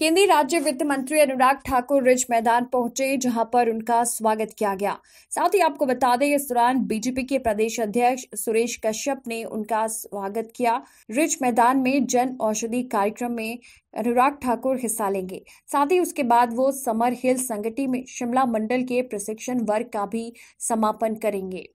केंद्रीय राज्य वित्त मंत्री अनुराग ठाकुर रिज मैदान पहुंचे जहां पर उनका स्वागत किया गया साथ ही आपको बता दें इस दौरान बीजेपी के प्रदेश अध्यक्ष सुरेश कश्यप ने उनका स्वागत किया रिज मैदान में जन औषधि कार्यक्रम में अनुराग ठाकुर हिस्सा लेंगे साथ ही उसके बाद वो समर हिल संगठी में शिमला मंडल के प्रशिक्षण वर्ग का भी समापन करेंगे